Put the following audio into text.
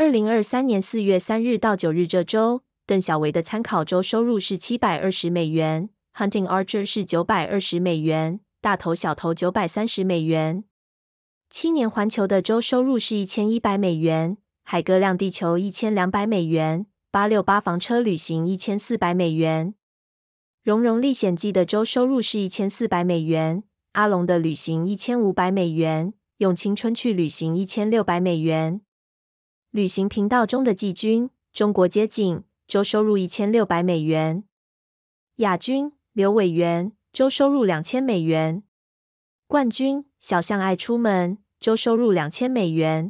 二零二三年四月三日到九日这周，邓小维的参考周收入是七百二十美元，Hunting Archer 是九百二十美元，大头小头九百三十美元。七年环球的周收入是一千一百美元，海哥亮地球一千两百美元，八六八房车旅行一千四百美元，融融历险记的周收入是一千四百美元，阿龙的旅行一千五百美元，用青春去旅行一千六百美元。旅行频道中的季军中国街景周收入一千六百美元，亚军刘伟元周收入两千美元，冠军小象爱出门周收入两千美元。